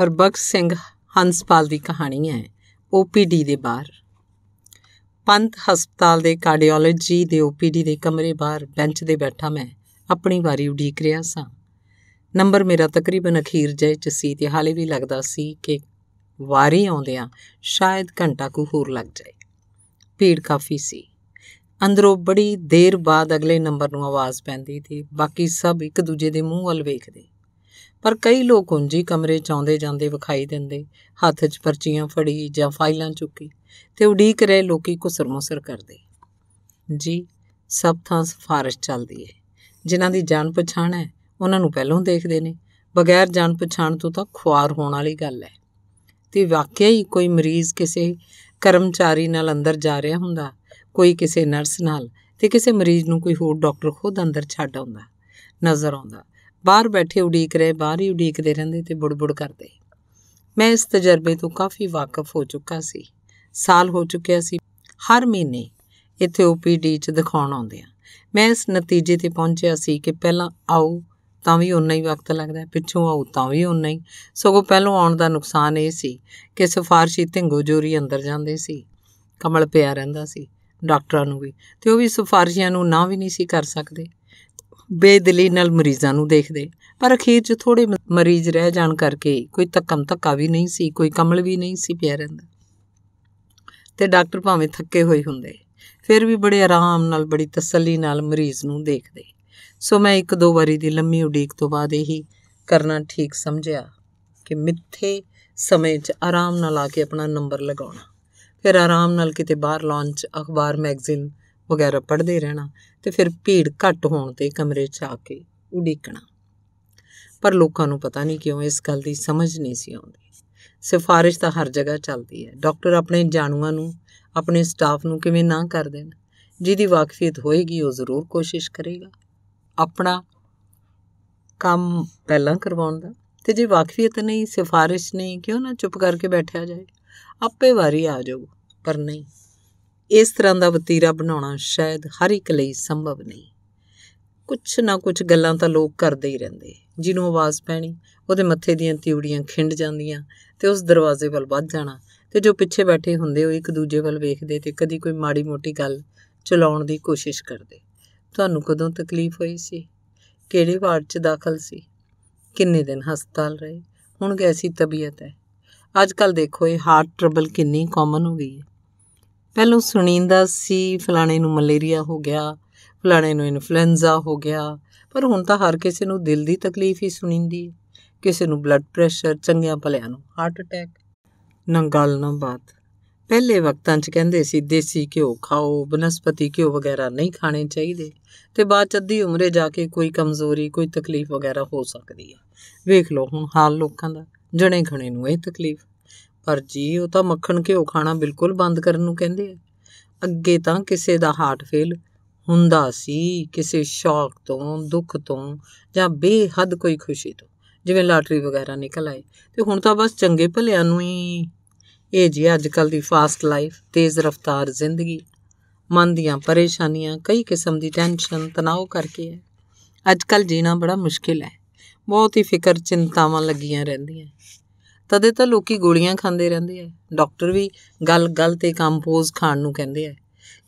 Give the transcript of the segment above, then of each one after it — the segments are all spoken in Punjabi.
ਹਰਬਖਸ਼ ਸਿੰਘ ਹੰਸਪਾਲ ਦੀ ਕਹਾਣੀ ਹੈ ਓਪੀਡੀ ਦੇ ਬਾਹਰ ਪੰਥ ਹਸਪਤਾਲ ਦੇ ਕਾਰਡੀਓਲੋਜੀ ਦੇ ਓਪੀਡੀ ਦੇ ਕਮਰੇ ਬਾਹਰ ਬੈਂਚ ਤੇ ਬੈਠਾ ਮੈਂ ਆਪਣੀ ਵਾਰੀ ਉਡੀਕ ਰਿਹਾ ਸਾਂ ਨੰਬਰ ਮੇਰਾ ਤਕਰੀਬਨ ਅਖੀਰ ਜੇ ਚ ਸੀ ਤੇ ਹਾਲੇ ਵੀ ਲੱਗਦਾ ਸੀ ਕਿ ਵਾਰੀ ਆਉਂਦਿਆਂ ਸ਼ਾਇਦ ਘੰਟਾ ਕੁ ਹੋਰ ਲੱਗ ਜਾਏ ਭੀੜ ਕਾਫੀ ਸੀ ਅੰਦਰੋਂ ਬੜੀ ਦੇਰ ਬਾਅਦ ਅਗਲੇ ਨੰਬਰ ਨੂੰ ਆਵਾਜ਼ ਪੈਂਦੀ ਤੇ ਬਾਕੀ ਸਭ ਇੱਕ ਦੂਜੇ ਦੇ ਮੂੰਹ ਵੱਲ ਵੇਖਦੇ ਪਰ ਕਈ ਲੋਕ ਉੰਜੀ ਕਮਰੇ ਚ ਆਉਂਦੇ ਜਾਂਦੇ ਵਿਖਾਈ ਦਿੰਦੇ ਹੱਥ 'ਚ ਪਰਚੀਆਂ ਫੜੀ ਜਾਂ ਫਾਈਲਾਂ ਚੁੱਕੀ ਤੇ ਉਡੀਕ ਰਹੇ ਲੋਕੀ ਕੁਸਰ-ਮੁਸਰ ਕਰਦੇ ਜੀ ਸਭ ਥਾਂ ਸਫਾਰਿਸ਼ ਚੱਲਦੀ ਹੈ ਜਿਨ੍ਹਾਂ ਦੀ ਜਾਣ ਪਛਾਣ ਹੈ ਉਹਨਾਂ ਨੂੰ ਪਹਿਲਾਂ ਦੇਖਦੇ ਨੇ ਬਗੈਰ ਜਾਣ ਪਛਾਣ ਤੋਂ ਤਾਂ ਖੁਆਰ ਹੋਣ ਵਾਲੀ ਗੱਲ ਹੈ ਤੇ ਵਾਕਿਆ ਹੀ ਕੋਈ ਮਰੀਜ਼ ਕਿਸੇ ਕਰਮਚਾਰੀ ਨਾਲ ਅੰਦਰ ਜਾ ਰਿਹਾ ਹੁੰਦਾ ਕੋਈ ਕਿਸੇ ਨਰਸ ਨਾਲ ਤੇ ਕਿਸੇ ਮਰੀਜ਼ ਨੂੰ ਕੋਈ ਹੋਰ ਡਾਕਟਰ ਖੁਦ ਅੰਦਰ ਛੱਡ ਆਉਂਦਾ ਨਜ਼ਰ ਆਉਂਦਾ ਬਾਹਰ ਬੈਠੇ ਉਡੀਕ ਰਹੇ ਬਾਹਰ ਹੀ ਉਡੀਕਦੇ ਰਹਿੰਦੇ ਤੇ ਬੁੜਬੁੜ ਕਰਦੇ ਮੈਂ ਇਸ ਤਜਰਬੇ ਤੋਂ ਕਾਫੀ ਵਾਕਿਫ ਹੋ ਚੁੱਕਾ ਸੀ ਸਾਲ ਹੋ ਚੁੱਕਿਆ ਸੀ ਹਰ ਮਹੀਨੇ ਇੱਥੇ ਓਪੀਡੀ 'ਚ ਦਿਖਾਉਣ ਆਉਂਦੇ ਆ ਮੈਂ ਇਸ ਨਤੀਜੇ ਤੇ ਪਹੁੰਚਿਆ ਸੀ ਕਿ ਪਹਿਲਾਂ ਆਓ ਤਾਂ ਵੀ ਉਨਾ ਹੀ ਵਕਤ ਲੱਗਦਾ ਪਿੱਛੋਂ ਆਉ ਤਾਂ ਵੀ ਉਨਾ ਹੀ ਸਗੋਂ ਪਹਿਲੋਂ ਆਉਣ ਦਾ ਨੁਕਸਾਨ ਇਹ ਸੀ ਕਿ ਸਫਾਰਸ਼ੀ ਜੋਰੀ ਅੰਦਰ ਜਾਂਦੇ ਸੀ ਕਮਲ ਪਿਆ ਰਹਿੰਦਾ ਸੀ ਡਾਕਟਰਾਂ ਨੂੰ ਵੀ ਤੇ ਉਹ ਵੀ ਸਫਾਰਸ਼ੀਆਂ ਨੂੰ ਨਾ ਵੀ ਨਹੀਂ ਸੀ ਕਰ ਸਕਦੇ ਬੇਦਲੀ ਨਾਲ ਮਰੀਜ਼ਾਂ ਨੂੰ ਦੇਖਦੇ ਪਰ ਅਖੀਰ 'ਚ ਥੋੜੇ ਮਰੀਜ਼ ਰਹਿ ਜਾਣ ਕਰਕੇ ਕੋਈ ਤੱਕਮ ਤੱਕਾ ਵੀ ਨਹੀਂ ਸੀ ਕੋਈ ਕਮਲ ਵੀ ਨਹੀਂ ਸੀ ਪਿਆ ਰਹਿੰਦਾ ਤੇ ਡਾਕਟਰ ਭਾਵੇਂ ਥੱਕੇ ਹੋਏ ਹੁੰਦੇ ਫਿਰ ਵੀ ਬੜੇ ਆਰਾਮ ਨਾਲ ਬੜੀ ਤਸੱਲੀ ਨਾਲ ਮਰੀਜ਼ ਨੂੰ ਦੇਖਦੇ ਸੋ ਮੈਂ ਇੱਕ ਦੋ ਵਾਰੀ ਦੀ ਲੰਮੀ ਉਡੀਕ ਤੋਂ ਬਾਅਦ ਹੀ ਕਰਨਾ ਠੀਕ ਸਮਝਿਆ ਕਿ ਮਿੱਥੇ ਸਮੇਂ 'ਚ ਆਰਾਮ ਨਾਲ ਆ ਕੇ ਆਪਣਾ ਨੰਬਰ ਲਗਾਉਣਾ ਫਿਰ ਆਰਾਮ ਨਾਲ ਕਿਤੇ ਬਾਹਰ ਲਾਂਚ ਅਖਬਾਰ ਮੈਗਜ਼ੀਨ ਵਗੈਰਾ ਪੜਦੇ ਰਹਿਣਾ ਤੇ ਫਿਰ ਭੀੜ ਘੱਟ ਹੋਣ ਤੇ ਕਮਰੇ 'ਚ ਆ ਕੇ ਉਡੀਕਣਾ ਪਰ ਲੋਕਾਂ ਨੂੰ ਪਤਾ ਨਹੀਂ ਕਿਉਂ ਇਸ ਗੱਲ ਦੀ ਸਮਝ ਨਹੀਂ ਸੀ ਆਉਂਦੀ ਸਿਫਾਰਿਸ਼ ਤਾਂ ਹਰ ਜਗ੍ਹਾ ਚੱਲਦੀ ਹੈ ਡਾਕਟਰ ਆਪਣੇ ਜਾਣੂਆਂ ਨੂੰ ਆਪਣੇ ਸਟਾਫ ਨੂੰ ਕਿਵੇਂ ਨਾ ਕਰ ਦੇਣ ਜਿਹਦੀ ਵਾਕਫੀਅਤ ਹੋਏਗੀ ਉਹ ਜ਼ਰੂਰ ਕੋਸ਼ਿਸ਼ ਕਰੇਗਾ ਆਪਣਾ ਕੰਮ ਪਹਿਲਾਂ ਕਰਵਾਉਣ ਦਾ ਤੇ ਜੇ ਵਾਕਫੀਅਤ ਨਹੀਂ ਸਿਫਾਰਿਸ਼ ਨਹੀਂ ਕਿਉਂ ਨਾ ਚੁੱਪ ਕਰਕੇ ਬੈਠਿਆ ਜਾਏ ਆਪੇ ਵਾਰੀ ਆ ਜਾਊ ਪਰ ਨਹੀਂ ਇਸ ਤਰ੍ਹਾਂ ਦਾ ਵਤੀਰਾ ਬਣਾਉਣਾ ਸ਼ਾਇਦ ਹਰ ਇੱਕ ਲਈ ਸੰਭਵ ਨਹੀਂ ਕੁਝ ਨਾ ਕੁਝ ਗੱਲਾਂ ਤਾਂ ਲੋਕ ਕਰਦੇ ਹੀ ਰਹਿੰਦੇ ਜਿਹਨੂੰ ਆਵਾਜ਼ ਪੈਣੀ ਉਹਦੇ ਮੱਥੇ ਦੀਆਂ ਤਿਉੜੀਆਂ ਖਿੰਡ ਜਾਂਦੀਆਂ ਤੇ ਉਸ ਦਰਵਾਜ਼ੇ ਵੱਲ ਵੱਧ ਜਾਣਾ ਤੇ ਜੋ ਪਿੱਛੇ ਬੈਠੇ ਹੁੰਦੇ ਉਹ ਇੱਕ ਦੂਜੇ ਵੱਲ ਵੇਖਦੇ ਤੇ ਕਦੀ ਕੋਈ ਮਾੜੀ ਮੋਟੀ ਗੱਲ ਚਲਾਉਣ ਦੀ ਕੋਸ਼ਿਸ਼ ਕਰਦੇ ਤੁਹਾਨੂੰ ਕਦੋਂ ਤਕਲੀਫ ਹੋਈ ਸੀ ਕਿਹੜੇ ਵਾਰਡ 'ਚ ਦਾਖਲ ਸੀ ਕਿੰਨੇ ਦਿਨ ਹਸਪਤਾਲ ਰਹੇ ਹੁਣ ਜਿਹੀ ਤਬੀਅਤ ਹੈ ਅੱਜ ਕੱਲ ਦੇਖੋ ਇਹ ਹਾਰਟ ਟ੍ਰਬਲ ਕਿੰਨੀ ਕਾਮਨ ਹੋ ਗਈ ਹੈ ਪਹਿਲਾਂ ਸੁਣੀਂਦਾ ਸੀ ਫਲਾਣੇ ਨੂੰ ਮਲੇਰੀਆ ਹੋ ਗਿਆ ਫਲਾਣੇ ਨੂੰ ਇਨਫਲੂਐਂਜ਼ਾ ਹੋ ਗਿਆ ਪਰ ਹੁਣ ਤਾਂ ਹਰ ਕਿਸੇ ਨੂੰ ਦਿਲ ਦੀ ਤਕਲੀਫ ਹੀ ਸੁਣੀਂਦੀ ਹੈ ਕਿਸੇ ਨੂੰ ਬਲੱਡ ਪ੍ਰੈਸ਼ਰ ਚੰਗਿਆਂ ਭਲਿਆਂ ਨੂੰ ਹਾਰਟ ਅਟੈਕ ਨਾ ਗੱਲ ਨਾ ਬਾਤ ਪਹਿਲੇ ਵਕਤਾਂ 'ਚ ਕਹਿੰਦੇ ਸੀ ਦੇਸੀ ਘਿਓ ਖਾਓ ਬਨਸਪਤੀ ਘਿਓ ਵਗੈਰਾ ਨਹੀਂ ਖਾਣੇ ਚਾਹੀਦੇ ਤੇ ਬਾਅਦ ਚ ਅੱਧੀ ਉਮਰੇ ਜਾ ਕੇ ਕੋਈ ਕਮਜ਼ੋਰੀ ਕੋਈ ਤਕਲੀਫ ਵਗੈਰਾ ਹੋ ਸਕਦੀ ਹੈ ਵੇਖ ਲਓ ਹੁਣ ਹਾਲ ਲੋਕਾਂ ਦਾ ਜਣੇ ਖਣੇ ਨੂੰ ਇਹ ਤਕਲੀਫ ਪਰ ਜੀ ਉਹ ਤਾਂ ਮੱਖਣ ਘਿਓ ਖਾਣਾ ਬਿਲਕੁਲ ਬੰਦ ਕਰਨ ਨੂੰ ਕਹਿੰਦੇ ਆ ਅੱਗੇ ਤਾਂ ਕਿਸੇ ਦਾ ਹਾਰਟ ਫੇਲ ਹੁੰਦਾ ਸੀ ਕਿਸੇ ਸ਼ੌਕ ਤੋਂ ਦੁੱਖ ਤੋਂ ਜਾਂ ਬੇਹੱਦ ਕੋਈ ਖੁਸ਼ੀ ਤੋਂ ਜਿਵੇਂ ਲਾਟਰੀ ਵਗੈਰਾ ਨਿਕਲ ਆਏ ਤੇ ਹੁਣ ਤਾਂ ਬਸ ਚੰਗੇ ਭਲਿਆਂ ਨੂੰ ਹੀ ਇਹ ਜੀ ਅੱਜ ਕੱਲ ਦੀ ਫਾਸਟ ਲਾਈਫ ਤੇਜ਼ ਰਫ਼ਤਾਰ ਜ਼ਿੰਦਗੀ ਮਨ ਦੀਆਂ ਪਰੇਸ਼ਾਨੀਆਂ ਕਈ ਕਿਸਮ ਦੀ ਟੈਨਸ਼ਨ ਤਣਾਅ ਕਰਕੇ ਹੈ ਅੱਜ ਕੱਲ ਜੀਣਾ ਬੜਾ ਮੁਸ਼ਕਿਲ ਹੈ ਬਹੁਤ ਹੀ ਫਿਕਰ ਚਿੰਤਾਵਾਂ ਲੱਗੀਆਂ ਰਹਿੰਦੀਆਂ ਤਦੇ ਤਾਂ ਲੋਕੀ ਗੋਲੀਆਂ ਖਾਂਦੇ ਰਹਿੰਦੇ ਆ ਡਾਕਟਰ ਵੀ ਗੱਲ ਗੱਲ ਤੇ ਕੰਪੋਜ਼ ਖਾਣ ਨੂੰ ਕਹਿੰਦੇ ਆ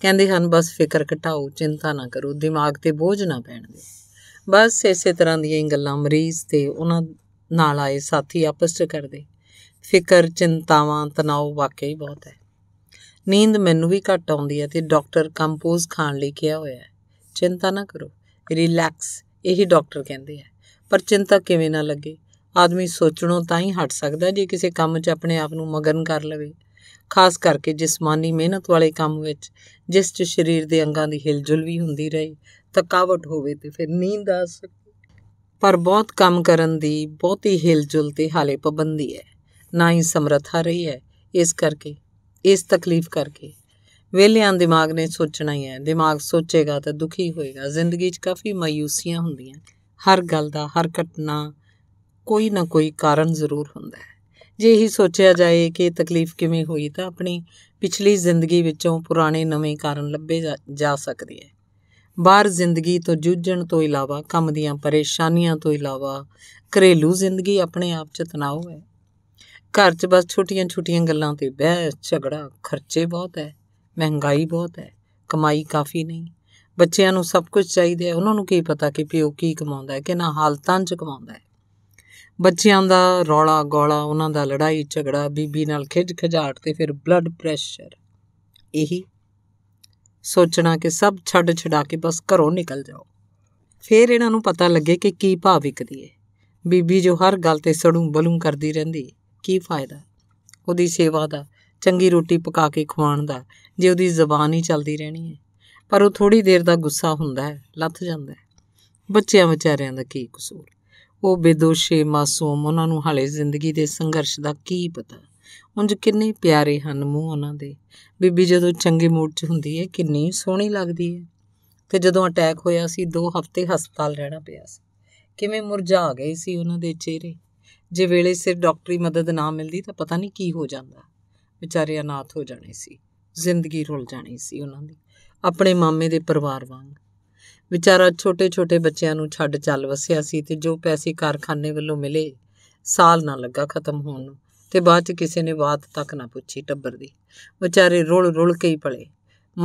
ਕਹਿੰਦੇ ਹਨ ਬਸ ਫਿਕਰ ਘਟਾਓ ਚਿੰਤਾ ਨਾ ਕਰੋ ਦਿਮਾਗ ਤੇ ਬੋਝ ਨਾ ਪੈਣ ਦੇ ਬਸ ਇਸੇ ਤਰ੍ਹਾਂ ਦੀਆਂ ਹੀ ਗੱਲਾਂ ਮਰੀਜ਼ ਤੇ ਉਹਨਾਂ ਨਾਲ ਆਏ ਸਾਥੀ ਆਪਸ 'ਚ ਕਰਦੇ ਫਿਕਰ ਚਿੰਤਾਵਾਂ ਤਣਾਅ ਵਾਕਈ ਬਹੁਤ ਹੈ ਨੀਂਦ ਮੈਨੂੰ ਵੀ ਘੱਟ ਆਉਂਦੀ ਹੈ ਤੇ ਡਾਕਟਰ ਕੰਪੋਜ਼ ਖਾਣ ਲਈ ਕਿਹਾ ਹੋਇਆ ਹੈ ਚਿੰਤਾ ਨਾ ਕਰੋ ਰਿਲੈਕਸ ਇਹੀ ਡਾਕਟਰ ਕਹਿੰਦੇ ਆ ਪਰ ਚਿੰਤਾ ਕਿਵੇਂ ਨਾ ਲੱਗੇ ਆਦਮੀ ਸੋਚਣੋਂ ਤਾਂ ਹੀ ਹਟ ਸਕਦਾ ਜੇ ਕਿਸੇ ਕੰਮ 'ਚ ਆਪਣੇ ਆਪ ਨੂੰ ਮਗਨ ਕਰ ਲਵੇ ਖਾਸ ਕਰਕੇ ਜਿਸਮਾਨੀ ਮਿਹਨਤ ਵਾਲੇ ਕੰਮ ਵਿੱਚ ਜਿਸ 'ਚ ਸਰੀਰ ਦੇ ਅੰਗਾਂ ਦੀ ਹਿਲਜੁਲ ਵੀ ਹੁੰਦੀ ਰਹੇ ਥਕਾਵਟ ਹੋਵੇ ਤੇ ਫਿਰ ਨੀਂਦ ਆ ਸਕੇ ਪਰ ਬਹੁਤ ਕੰਮ ਕਰਨ ਦੀ ਬਹੁਤੀ ਹਿਲਜੁਲ ਤੇ ਹਾਲੇ ਪਾਬੰਦੀ ਹੈ ਨਾ ਹੀ ਸਮਰੱਥਾ ਰਹੀ ਹੈ ਇਸ ਕਰਕੇ ਇਸ ਤਕਲੀਫ ਕਰਕੇ ਵੇਲਿਆਂ ਦਿਮਾਗ ਨੇ ਸੋਚਣਾ ਹੀ ਹੈ ਦਿਮਾਗ ਸੋਚੇਗਾ ਤਾਂ ਦੁਖੀ ਹੋਏਗਾ ਜ਼ਿੰਦਗੀ 'ਚ ਕਾਫੀ ਮਾਇੂਸੀਆਂ ਹੁੰਦੀਆਂ ਹਰ ਗੱਲ ਦਾ ਹਰ ਘਟਨਾ ਕੋਈ ਨਾ ਕੋਈ ਕਾਰਨ ਜ਼ਰੂਰ ਹੁੰਦਾ ਹੈ ਜੇ ਹੀ ਸੋਚਿਆ ਜਾਏ ਕਿ ਤਕਲੀਫ ਕਿਵੇਂ ਹੋਈ ਤਾਂ ਆਪਣੀ ਪਿਛਲੀ ਜ਼ਿੰਦਗੀ ਵਿੱਚੋਂ ਪੁਰਾਣੇ ਨਵੇਂ ਕਾਰਨ ਲੱਭੇ ਜਾ ਸਕਦੇ ਹੈ ਬਾਹਰ ਜ਼ਿੰਦਗੀ ਤੋਂ ਜੂਝਣ ਤੋਂ ਇਲਾਵਾ ਕੰਮ ਦੀਆਂ ਪਰੇਸ਼ਾਨੀਆਂ ਤੋਂ ਇਲਾਵਾ ਘਰੇਲੂ ਜ਼ਿੰਦਗੀ ਆਪਣੇ ਆਪ 'ਚ ਤਣਾਅ ਹੈ ਘਰ 'ਚ ਬਸ ਛੋਟੀਆਂ-ਛੋਟੀਆਂ ਗੱਲਾਂ ਤੇ ਬਹਿਸ ਝਗੜਾ ਖਰਚੇ ਬਹੁਤ ਹੈ ਮਹਿੰਗਾਈ ਬਹੁਤ ਹੈ ਕਮਾਈ ਕਾਫੀ ਨਹੀਂ ਬੱਚਿਆਂ ਨੂੰ ਸਭ ਕੁਝ ਚਾਹੀਦਾ ਹੈ ਉਹਨਾਂ ਨੂੰ ਕੀ ਪਤਾ ਕਿ ਪਿਓ ਕੀ ਕਮਾਉਂਦਾ ਹੈ ਕਿ ਨਾ ਹਾਲਤਾਂ 'ਚ ਕਮਾਉਂਦਾ ਹੈ ਬੱਚਿਆਂ ਦਾ ਰੌਲਾ ਗੋਲਾ ਉਹਨਾਂ ਦਾ ਲੜਾਈ ਝਗੜਾ ਬੀਬੀ ਨਾਲ ਖਿੱਚ ਖਜਾਟ ਤੇ ਫਿਰ ਬਲੱਡ ਪ੍ਰੈਸ਼ਰ ਇਹੀ ਸੋਚਣਾ ਕਿ ਸਭ ਛੱਡ ਛਡਾ ਕੇ ਬਸ ਘਰੋਂ ਨਿਕਲ ਜਾਓ ਫਿਰ ਇਹਨਾਂ ਨੂੰ ਪਤਾ ਲੱਗੇ ਕਿ ਕੀ ਭਾਵਿਕਦੀ ਵਿਕਦੀ ਏ ਬੀਬੀ ਜੋ ਹਰ ਗੱਲ ਤੇ ਸੜੂ ਬਲੂ ਕਰਦੀ ਰਹਿੰਦੀ ਕੀ ਫਾਇਦਾ ਉਹਦੀ ਸੇਵਾ ਦਾ ਚੰਗੀ ਰੋਟੀ ਪਕਾ ਕੇ ਖਵਾਉਣ ਦਾ ਜੇ ਉਹਦੀ ਜ਼ਬਾਨ ਹੀ ਚੱਲਦੀ ਰਹਿਣੀ ਹੈ ਪਰ ਉਹ ਥੋੜੀ ਦੇਰ ਦਾ ਗੁੱਸਾ ਹੁੰਦਾ ਹੈ ਲੱਥ ਜਾਂਦਾ ਹੈ ਬੱਚਿਆਂ ਵਿਚਾਰਿਆਂ ਦਾ ਕੀ ਕਸੂਰ ਉਹ ਬੇਦੋਸ਼ੇ ਮਾਸੂਮ ਉਹਨਾਂ ਨੂੰ ਹਾਲੇ ਜ਼ਿੰਦਗੀ ਦੇ ਸੰਘਰਸ਼ ਦਾ ਕੀ ਪਤਾ ਉੰਜ ਕਿੰਨੇ ਪਿਆਰੇ ਹਨ ਮੂੰਹ ਉਹਨਾਂ ਦੇ ਬੀਬੀ ਜਦੋਂ ਚੰਗੇ ਮੂਡ 'ਚ ਹੁੰਦੀ ਹੈ ਕਿੰਨੀ ਸੋਹਣੀ ਲੱਗਦੀ ਹੈ ਤੇ ਜਦੋਂ ਅਟੈਕ ਹੋਇਆ ਸੀ 2 ਹਫ਼ਤੇ ਹਸਪਤਾਲ ਰਹਿਣਾ ਪਿਆ ਸੀ ਕਿਵੇਂ ਮੁਰਝਾ ਗਏ ਸੀ ਉਹਨਾਂ ਦੇ ਚਿਹਰੇ ਜੇ ਵੇਲੇ ਸਿਰ ਡਾਕਟਰੀ ਮਦਦ ਨਾ ਮਿਲਦੀ ਤਾਂ ਪਤਾ ਨਹੀਂ ਕੀ ਹੋ ਜਾਂਦਾ ਵਿਚਾਰੇ ਅਨਾਥ ਹੋ ਜਾਣੇ ਸੀ ਜ਼ਿੰਦਗੀ ਰੁਲ ਜਾਣੀ ਸੀ ਉਹਨਾਂ ਦੀ ਆਪਣੇ ਮਾਮੇ ਦੇ ਪਰਿਵਾਰ ਵਾਂਗ ਵਿਚਾਰਾ ਛੋਟੇ-ਛੋਟੇ ਬੱਚਿਆਂ ਨੂੰ ਛੱਡ ਚੱਲ ਵਸਿਆ ਸੀ ਤੇ ਜੋ ਪੈਸੇ ਕਾਰਖਾਨੇ ਵੱਲੋਂ ਮਿਲੇ ਸਾਲ ਨਾ ਲੱਗਾ ਖਤਮ ਹੋਣ ਨੂੰ ਤੇ ਬਾਅਦ ਚ ਕਿਸੇ ਨੇ ਬਾਤ ਤੱਕ ਨਾ ਪੁੱਛੀ ਟੱਬਰ ਦੀ ਵਿਚਾਰੇ ਰੋਲ ਰੁਲ ਕੇ ਹੀ ਪਲੇ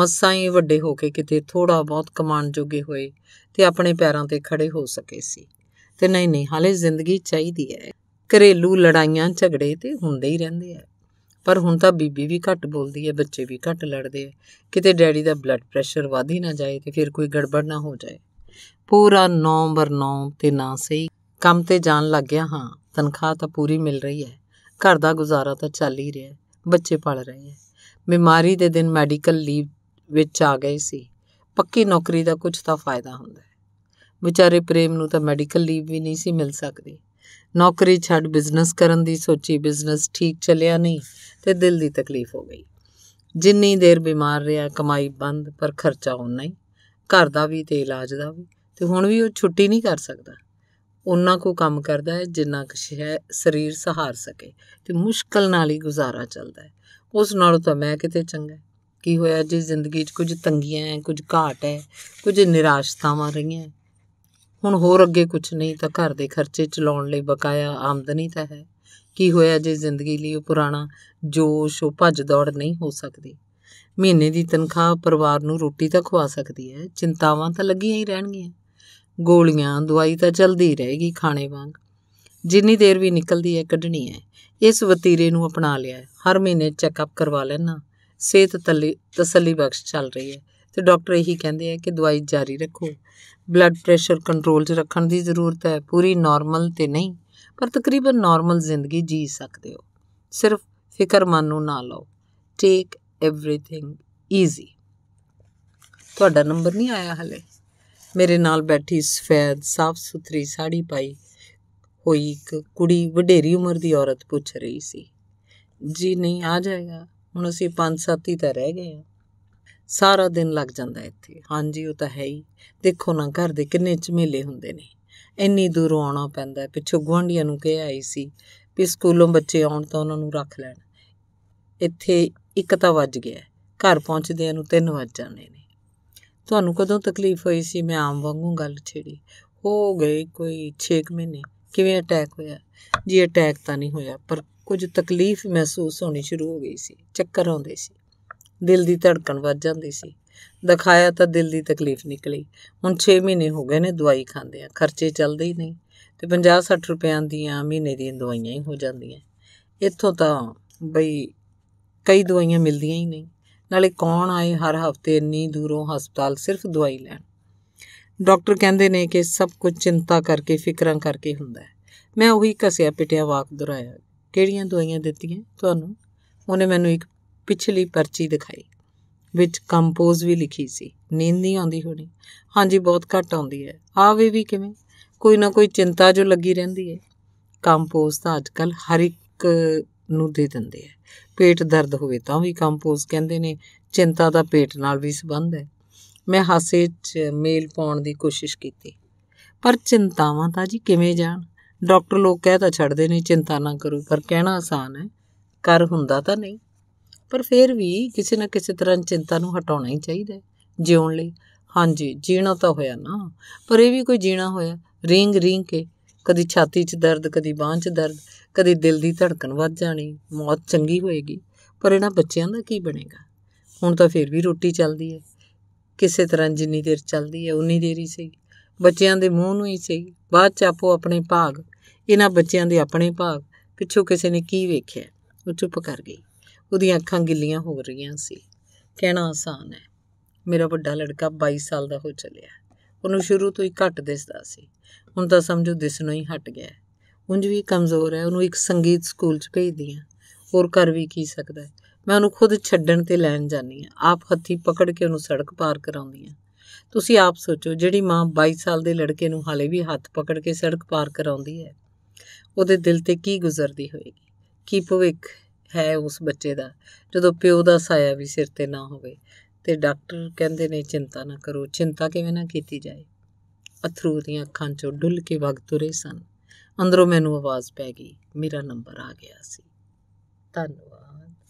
ਮੱਸਾਂ ਹੀ ਵੱਡੇ ਹੋ ਕੇ ਕਿਤੇ ਥੋੜਾ ਬਹੁਤ ਕਮਾਣ ਜੋਗੇ ਹੋਏ ਤੇ ਆਪਣੇ ਪੈਰਾਂ ਤੇ ਖੜੇ ਹੋ ਸਕੇ ਸੀ ਤੇ ਨਹੀਂ ਨਹੀਂ ਹਾਲੇ ਜ਼ਿੰਦਗੀ ਚਾਹੀਦੀ ਹੈ ਘਰੇਲੂ ਲੜਾਈਆਂ ਝਗੜੇ ਤੇ ਹੁੰਦੇ ਹੀ ਰਹਿੰਦੇ ਆ ਪਰ ਹੁਣ ਤਾਂ ਬੀਬੀ ਵੀ ਘੱਟ ਬੋਲਦੀ ਹੈ ਬੱਚੇ ਵੀ ਘੱਟ ਲੜਦੇ ਐ ਕਿਤੇ ਡੈਡੀ ਦਾ ਬਲੱਡ ਪ੍ਰੈਸ਼ਰ ਵਧ ਹੀ ਨਾ ਜਾਏ ਤੇ ਫਿਰ ਕੋਈ ਗੜਬੜ ਨਾ ਹੋ ਜਾਏ ਪੂਰਾ ਨਵੰਬਰ 9 ਤੇ ਨਾ ਸਹੀ ਕੰਮ ਤੇ ਜਾਣ ਲੱਗ ਗਿਆ ਹਾਂ ਤਨਖਾਹ ਤਾਂ ਪੂਰੀ ਮਿਲ ਰਹੀ ਹੈ ਘਰ ਦਾ ਗੁਜ਼ਾਰਾ ਤਾਂ ਚੱਲ ਹੀ ਰਿਹਾ ਬੱਚੇ ਪੜ ਰਹੇ ਐ ਬਿਮਾਰੀ ਦੇ ਦਿਨ ਮੈਡੀਕਲ ਲੀਵ ਵਿੱਚ ਆ ਗਏ ਸੀ ਪੱਕੀ ਨੌਕਰੀ ਦਾ ਕੁਝ ਤਾਂ ਫਾਇਦਾ ਹੁੰਦਾ ਵਿਚਾਰੇ ਪ੍ਰੇਮ ਨੂੰ ਤਾਂ ਮੈਡੀਕਲ ਲੀਵ ਵੀ ਨਹੀਂ ਸੀ ਮਿਲ ਸਕਦੀ ਨੌਕਰੀ ਛੱਡ ਬਿਜ਼ਨਸ ਕਰਨ ਦੀ ਸੋਚੀ ਬਿਜ਼ਨਸ ਠੀਕ ਚੱਲਿਆ ਨਹੀਂ ਤੇ ਦਿਲ ਦੀ ਤਕਲੀਫ ਹੋ ਗਈ ਜਿੰਨੀ ਦੇਰ ਬਿਮਾਰ ਰਿਹਾ ਕਮਾਈ ਬੰਦ ਪਰ ਖਰਚਾ ਉਨਾ ਹੀ ਘਰ ਦਾ ਵੀ ਤੇ ਇਲਾਜ ਦਾ ਵੀ ਤੇ ਹੁਣ ਵੀ ਉਹ ਛੁੱਟੀ ਨਹੀਂ ਕਰ ਸਕਦਾ ਉਹਨਾਂ ਕੋ ਕੰਮ ਕਰਦਾ ਹੈ ਜਿੰਨਾ ਕੁ ਸਰੀਰ ਸਹਾਰ ਸਕੇ ਤੇ ਮੁਸ਼ਕਲ ਨਾਲ ਹੀ ਗੁਜ਼ਾਰਾ ਚੱਲਦਾ ਹੈ ਉਸ ਨਾਲੋਂ ਤਾਂ ਮੈਂ ਕਿਤੇ ਚੰਗਾ ਕੀ ਹੋਇਆ ਜੇ ਜ਼ਿੰਦਗੀ 'ਚ ਕੁਝ ਤੰਗੀਆਂ ਹੈ ਕੁਝ ਘਾਟ ਹੈ ਕੁਝ ਨਿਰਾਸ਼ਤਾਵਾਂ ਰਹੀਆਂ ਹੁਣ ਹੋਰ ਅੱਗੇ ਕੁਝ ਨਹੀਂ ਤਾਂ ਘਰ ਦੇ ਖਰਚੇ ਚਲਾਉਣ ਲਈ ਬਕਾਇਆ ਆਮਦਨੀ ਤਾਂ ਹੈ ਕੀ ਹੋਇਆ ਜੇ ਜ਼ਿੰਦਗੀ ਲਈ ਉਹ ਪੁਰਾਣਾ ਜੋਸ਼ ਉਹ ਭੱਜ ਦੌੜ ਨਹੀਂ ਹੋ ਸਕਦੀ ਮਹੀਨੇ ਦੀ ਤਨਖਾਹ ਪਰਿਵਾਰ ਨੂੰ ਰੋਟੀ ਤਾਂ ਖਵਾ ਸਕਦੀ ਹੈ ਚਿੰਤਾਵਾਂ ਤਾਂ ਲੱਗੀਆਂ ਹੀ ਰਹਿਣਗੀਆਂ ਗੋਲੀਆਂ ਦਵਾਈ ਤਾਂ ਚਲਦੀ ਰਹੇਗੀ ਖਾਣੇ ਵਾਂਗ ਜਿੰਨੀ ਦੇਰ ਵੀ ਨਿਕਲਦੀ ਹੈ ਕੱਢਣੀ ਹੈ ਇਸ ਵਤੀਰੇ ਨੂੰ ਅਪਣਾ ਲਿਆ ਹਰ ਮਹੀਨੇ ਚੈੱਕਅਪ ਕਰਵਾ ਲੈਣਾ ਸਿਹਤ ਤਸੱਲੀ ਬਖਸ਼ ਚੱਲ ਰਹੀ ਹੈ ਤੇ ਡਾਕਟਰ ਇਹੀ ਕਹਿੰਦੇ ਆ ਕਿ ਦਵਾਈ ਜਾਰੀ ਰੱਖੋ ਬਲੱਡ ਪ੍ਰੈਸ਼ਰ ਕੰਟਰੋਲ 'ਚ ਰੱਖਣ ਦੀ ਜ਼ਰੂਰਤ ਹੈ ਪੂਰੀ ਨਾਰਮਲ ਤੇ ਨਹੀਂ ਪਰ ਤਕਰੀਬਨ ਨਾਰਮਲ ਜ਼ਿੰਦਗੀ ਜੀ ਸਕਦੇ ਹੋ ਸਿਰਫ ਮਨ ਨੂੰ ਨਾ ਲਓ ਟੇਕ एवरीथिंग ਈਜ਼ੀ ਤੁਹਾਡਾ ਨੰਬਰ ਨਹੀਂ ਆਇਆ ਹਲੇ ਮੇਰੇ ਨਾਲ ਬੈਠੀ ਸਫੈਦ ਸਾਫ ਸੁਥਰੀ ਸਾੜੀ ਪਾਈ ਹੋਈ ਇੱਕ ਕੁੜੀ ਵਡੇਰੀ ਉਮਰ ਦੀ ਔਰਤ ਪੁੱਛ ਰਹੀ ਸੀ ਜੀ ਨਹੀਂ ਆ ਜਾਏਗਾ ਹੁਣ ਅਸੀਂ ਪੰਜ 7 ਹੀ ਤਾਂ ਰਹਿ ਗਏ ਹਾਂ ਸਾਰਾ ਦਿਨ ਲੱਗ ਜਾਂਦਾ ਇੱਥੇ ਹਾਂਜੀ ਉਹ ਤਾਂ ਹੈ ਹੀ ਦੇਖੋ ਨਾ ਘਰ ਦੇ ਕਿੰਨੇ ਝਮੇਲੇ ਹੁੰਦੇ ਨੇ ਇੰਨੀ ਦੂਰੋਂ ਆਉਣਾ ਪੈਂਦਾ ਪਿੱਛੋਂ ਗਵਾਂਢੀਆਂ ਨੂੰ ਕਿਹਾ ਆਈ ਸੀ ਵੀ ਸਕੂਲੋਂ ਬੱਚੇ ਆਉਣ ਤਾਂ ਉਹਨਾਂ ਨੂੰ ਰੱਖ ਲੈਣ ਇੱਥੇ ਇੱਕ ਤਾਂ ਵੱਜ ਗਿਆ ਘਰ ਪਹੁੰਚਦਿਆਂ ਨੂੰ 3 ਵੱਜ ਜਾਂਦੇ ਨੇ ਤੁਹਾਨੂੰ ਕਦੋਂ ਤਕਲੀਫ ਹੋਈ ਸੀ ਮੈਂ ਆਮ ਵਾਂਗੂ ਗੱਲ ਛੇੜੀ ਹੋ ਗਏ ਕੋਈ 6 ਮਹੀਨੇ ਕਿਵੇਂ ਅਟੈਕ ਹੋਇਆ ਜੀ ਅਟੈਕ ਤਾਂ ਨਹੀਂ ਹੋਇਆ ਪਰ ਕੁਝ ਤਕਲੀਫ ਮਹਿਸੂਸ ਹੋਣੀ ਸ਼ੁਰੂ ਹੋ ਗਈ ਸੀ ਚੱਕਰ ਆਉਂਦੇ ਸੀ ਦਿਲ ਦੀ ਧੜਕਣ ਵੱਧ ਜਾਂਦੀ ਸੀ ਦਿਖਾਇਆ ਤਾਂ ਦਿਲ ਦੀ ਤਕਲੀਫ ਨਿਕਲੀ ਹੁਣ 6 ਮਹੀਨੇ ਹੋ ਗਏ ਨੇ ਦਵਾਈ ਖਾਂਦੇ ਆ ਖਰਚੇ ਚੱਲਦੇ ਹੀ ਨਹੀਂ ਤੇ 50-60 ਰੁਪਿਆਂ ਦੀਆਂ ਮਹੀਨੇ ਦੀਆਂ ਦਵਾਈਆਂ ਹੀ ਹੋ ਜਾਂਦੀਆਂ ਇੱਥੋਂ ਤਾਂ ਬਈ ਕਈ ਦਵਾਈਆਂ ਮਿਲਦੀਆਂ ਹੀ ਨਹੀਂ ਨਾਲੇ ਕੌਣ ਆਏ ਹਰ ਹਫਤੇ ਇੰਨੀ ਦੂਰੋਂ ਹਸਪਤਾਲ ਸਿਰਫ ਦਵਾਈ ਲੈਣ ਡਾਕਟਰ ਕਹਿੰਦੇ ਨੇ ਕਿ ਸਭ ਕੁਝ ਚਿੰਤਾ ਕਰਕੇ ਫਿਕਰਾਂ ਕਰਕੇ ਹੁੰਦਾ ਹੈ ਮੈਂ ਉਹੀ ਕਸਿਆ ਪਿਟਿਆ ਵਾਕ ਦੁਹਰਾਇਆ ਕਿਹੜੀਆਂ ਦਵਾਈਆਂ ਦਿੱਤੀਆਂ ਤੁਹਾਨੂੰ ਉਹਨੇ ਮੈਨੂੰ ਇੱਕ ਪਿਛਲੀ ਪਰਚੀ ਦਿਖਾਈ ਵਿੱਚ ਕੰਪੋਜ਼ ਵੀ ਲਿਖੀ ਸੀ ਨੀਂਦ ਨਹੀਂ ਆਉਂਦੀ ਹੋਣੀ ਹਾਂਜੀ ਬਹੁਤ ਘੱਟ ਆਉਂਦੀ ਹੈ ਆਵੇ ਵੀ ਕਿਵੇਂ ਕੋਈ ਨਾ ਕੋਈ ਚਿੰਤਾ ਜੋ ਲੱਗੀ ਰਹਿੰਦੀ ਹੈ ਕੰਪੋਜ਼ ਤਾਂ ਅੱਜਕੱਲ ਹਰ ਇੱਕ ਨੂੰ ਦੇ ਦਿੰਦੇ ਆ ਪੇਟ ਦਰਦ ਹੋਵੇ ਤਾਂ ਵੀ ਕੰਪੋਜ਼ ਕਹਿੰਦੇ ਨੇ ਚਿੰਤਾ ਦਾ ਪੇਟ ਨਾਲ ਵੀ ਸੰਬੰਧ ਹੈ ਮੈਂ ਹਾਸੇ 'ਚ ਮੇਲ ਪਾਉਣ ਦੀ ਕੋਸ਼ਿਸ਼ ਕੀਤੀ ਪਰ ਚਿੰਤਾਵਾਂ ਤਾਂ ਜੀ ਕਿਵੇਂ ਜਾਣ ਡਾਕਟਰ ਲੋਕ ਕਹਿ ਤਾਂ ਛੱਡਦੇ ਨੇ ਚਿੰਤਾ ਨਾ ਕਰੋ ਪਰ ਕਹਿਣਾ ਆਸਾਨ ਹੈ ਕਰ ਹੁੰਦਾ ਤਾਂ ਨਹੀਂ ਪਰ ਫਿਰ ਵੀ ਕਿਸੇ ਨਾ ਕਿਸੇ ਤਰ੍ਹਾਂ ਚਿੰਤਾ ਨੂੰ ਹਟਾਉਣਾ ਹੀ ਚਾਹੀਦਾ ਹੈ ਜਿਉਣ ਲਈ ਹਾਂਜੀ ਜੀਣਾ ਤਾਂ ਹੋਇਆ ਨਾ ਪਰ ਇਹ ਵੀ ਕੋਈ ਜੀਣਾ ਹੋਇਆ ਰਿੰਗ ਰਿੰਗ ਕੇ ਕਦੀ ਛਾਤੀ 'ਚ ਦਰਦ ਕਦੀ ਬਾਹਾਂ 'ਚ ਦਰਦ ਕਦੀ ਦਿਲ ਦੀ ਧੜਕਣ ਵੱਧ ਜਾਣੀ ਮੌਤ ਚੰਗੀ ਹੋਏਗੀ ਪਰ ਇਹਨਾਂ ਬੱਚਿਆਂ ਦਾ ਕੀ ਬਣੇਗਾ ਹੁਣ ਤਾਂ ਫਿਰ ਵੀ ਰੋਟੀ ਚੱਲਦੀ ਹੈ ਕਿਸੇ ਤਰ੍ਹਾਂ ਜਿੰਨੀ ਦੇਰ ਚੱਲਦੀ ਹੈ ਉਨੀ ਦੇਰ ਹੀ ਸਹੀ ਬੱਚਿਆਂ ਦੇ ਮੂੰਹ ਨੂੰ ਹੀ ਸਹੀ ਬਾਅਦ 'ਚ ਆਪੋ ਆਪਣੇ ਭਾਗ ਇਹਨਾਂ ਬੱਚਿਆਂ ਦੇ ਆਪਣੇ ਭਾਗ ਪਿੱਛੋਂ ਕਿਸੇ ਨੇ ਕੀ ਵੇਖਿਆ ਉਹ ਚੁੱਪ ਕਰ ਗਈ ਉਹਦੀਆਂ ਅੱਖਾਂ ਗਿੱਲੀਆਂ ਹੋ ਰਹੀਆਂ ਸੀ ਕਹਿਣਾ ਆਸਾਨ ਹੈ ਮੇਰਾ ਵੱਡਾ ਲੜਕਾ 22 ਸਾਲ ਦਾ ਹੋ ਚੱਲਿਆ ਉਹਨੂੰ ਸ਼ੁਰੂ ਤੋਂ ਹੀ ਘੱਟ ਦਿਸਦਾ ਸੀ ਹੁਣ ਤਾਂ ਸਮਝੋ ਦਿਸਣੋਂ ਹੀ ਹਟ ਗਿਆ ਉਂਝ ਵੀ ਕਮਜ਼ੋਰ ਹੈ ਉਹਨੂੰ ਇੱਕ ਸੰਗੀਤ ਸਕੂਲ 'ਚ ਭੇਜਦੀ ਆ ਹੋਰ ਕਰ ਵੀ ਕੀ ਸਕਦਾ ਹੈ ਮੈਂ ਉਹਨੂੰ ਖੁਦ ਛੱਡਣ ਤੇ ਲੈਣ ਜਾਣੀ ਆ ਆਪ ਹੱਥੀ ਪਕੜ ਕੇ ਉਹਨੂੰ ਸੜਕ ਪਾਰ ਕਰਾਉਂਦੀ ਆ ਤੁਸੀਂ ਆਪ ਸੋਚੋ ਜਿਹੜੀ ਮਾਂ 22 ਸਾਲ ਦੇ ਲੜਕੇ ਨੂੰ ਹਾਲੇ ਵੀ ਹੱਥ ਪਕੜ ਕੇ ਸੜਕ ਪਾਰ ਕਰਾਉਂਦੀ ਹੈ ਉਹਦੇ ਦਿਲ ਤੇ ਕੀ ਗੁਜ਼ਰਦੀ ਹੋਵੇਗੀ ਕੀ ਭਵਿੱਖ ਹੈ ਉਸ ਬੱਚੇ ਦਾ ਜਦੋਂ ਪਿਓ ਦਾ ਸਾਇਆ ਵੀ ਸਿਰ ਤੇ ਨਾ ਹੋਵੇ ਤੇ ਡਾਕਟਰ ਕਹਿੰਦੇ ਨੇ ਚਿੰਤਾ ਨਾ ਕਰੋ ਚਿੰਤਾ ਕਿਵੇਂ ਨਾ ਕੀਤੀ ਜਾਏ ਅਥਰੂ ਦੀਆਂ ਅੱਖਾਂ ਚੋਂ ਡੁੱਲ ਕੇ ਵਗ ਤੁਰੇ ਸਨ ਅੰਦਰੋਂ ਮੈਨੂੰ ਆਵਾਜ਼ ਪੈ ਗਈ ਮੇਰਾ ਨੰਬਰ ਆ ਗਿਆ ਸੀ ਧੰਨਵਾਦ